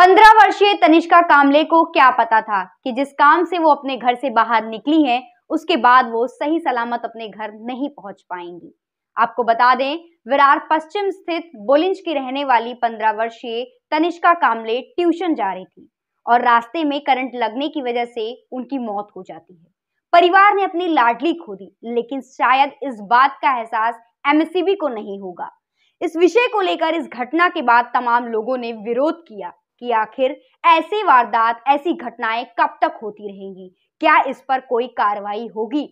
पंद्रह वर्षीय तनिष्का कामले को क्या पता था कि जिस काम से वो अपने घर से बाहर निकली हैं उसके बाद वो सही सलामत अपने घर नहीं पहुंच पाएंगी आपको बता दें विरार पश्चिम स्थित बोलिंज की रहने वाली पंद्रह वर्षीय तनिष्का कामले ट्यूशन जा रही थी और रास्ते में करंट लगने की वजह से उनकी मौत हो जाती है परिवार ने अपनी लाडली खो दी लेकिन शायद इस बात का एहसास एमएससीबी को नहीं होगा इस विषय को लेकर इस घटना के बाद तमाम लोगों ने विरोध किया कि आखिर ऐसी वारदात ऐसी घटनाएं कब तक होती रहेंगी क्या इस पर कोई कार्रवाई होगी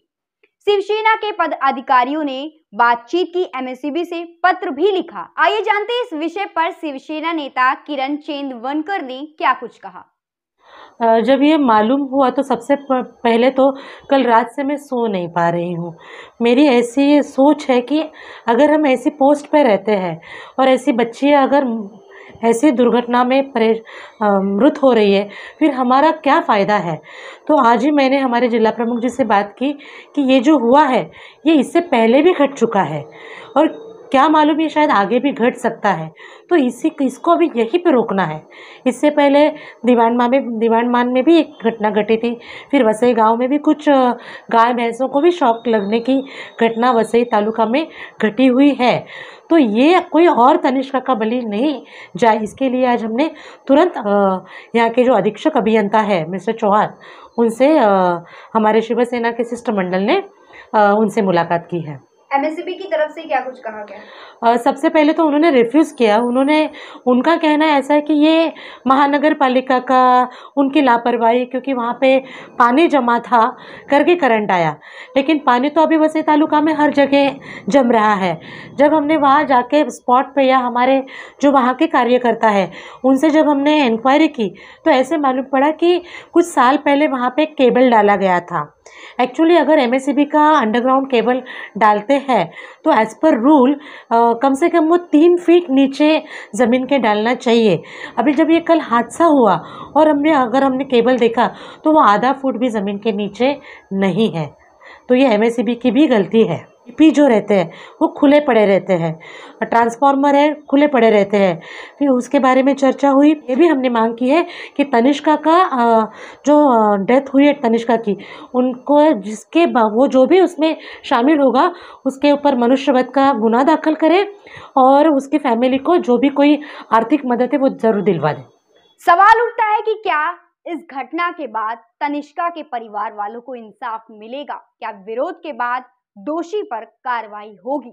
शिवसेना के पद अधिकारियों ने बातचीत की एमएससीबी से पत्र भी लिखा आइए जानते हैं इस विषय पर शिवसेना नेता किरण चेंद वनकर ने क्या कुछ कहा जब ये मालूम हुआ तो सबसे पहले तो कल रात से मैं सो नहीं पा रही हूँ मेरी ऐसी सोच है कि अगर हम ऐसी पोस्ट पर रहते हैं और ऐसी बच्चियाँ अगर ऐसी दुर्घटना में परे मृत हो रही है फिर हमारा क्या फ़ायदा है तो आज ही मैंने हमारे जिला प्रमुख जी से बात की कि ये जो हुआ है ये इससे पहले भी घट चुका है और क्या मालूम ये शायद आगे भी घट सकता है तो इसी इसको अभी यहीं पे रोकना है इससे पहले दीवान माँ में दीवान मान में भी एक घटना घटी थी फिर वसई गांव में भी कुछ गाय भैंसों को भी शौक लगने की घटना वसई तालुका में घटी हुई है तो ये कोई और तनिष्का का बलि नहीं जाए इसके लिए आज हमने तुरंत यहाँ के जो अधीक्षक अभियंता है मिस्टर चौहान उनसे हमारे शिवसेना के शिष्टमंडल ने उनसे मुलाकात की है एमएसबी की तरफ से क्या कुछ कहा गया सबसे पहले तो उन्होंने रिफ्यूज़ किया उन्होंने उनका कहना ऐसा है कि ये महानगर पालिका का उनकी लापरवाही क्योंकि वहाँ पे पानी जमा था करके करंट आया लेकिन पानी तो अभी वैसे तालुका में हर जगह जम रहा है जब हमने वहाँ जाके स्पॉट पे या हमारे जो वहाँ के कार्यकर्ता है उनसे जब हमने इंक्वायरी की तो ऐसे मालूम पड़ा कि कुछ साल पहले वहाँ पे केबल डाला गया था एक्चुअली अगर एम e का अंडरग्राउंड केबल डालते हैं तो एज़ पर रूल कम से कम वो तीन फीट नीचे ज़मीन के डालना चाहिए अभी जब ये कल हादसा हुआ और हमने अगर हमने केबल देखा तो वो आधा फुट भी ज़मीन के नीचे नहीं है तो ये एम e की भी गलती है पी जो रहते हैं वो खुले पड़े रहते हैं ट्रांसफार्मर है खुले पड़े रहते हैं फिर उसके बारे में चर्चा हुई ये भी हमने मांग की है कि तनिष्का का जो डेथ हुई है तनिष्का की उनको जिसके वो जो भी उसमें शामिल होगा उसके ऊपर मनुष्यवध का गुना दाखिल करें और उसकी फैमिली को जो भी कोई आर्थिक मदद है वो ज़रूर दिलवा दें सवाल उठता है कि क्या इस घटना के बाद तनिष्का के परिवार वालों को इंसाफ मिलेगा क्या विरोध के बाद दोषी पर कार्रवाई होगी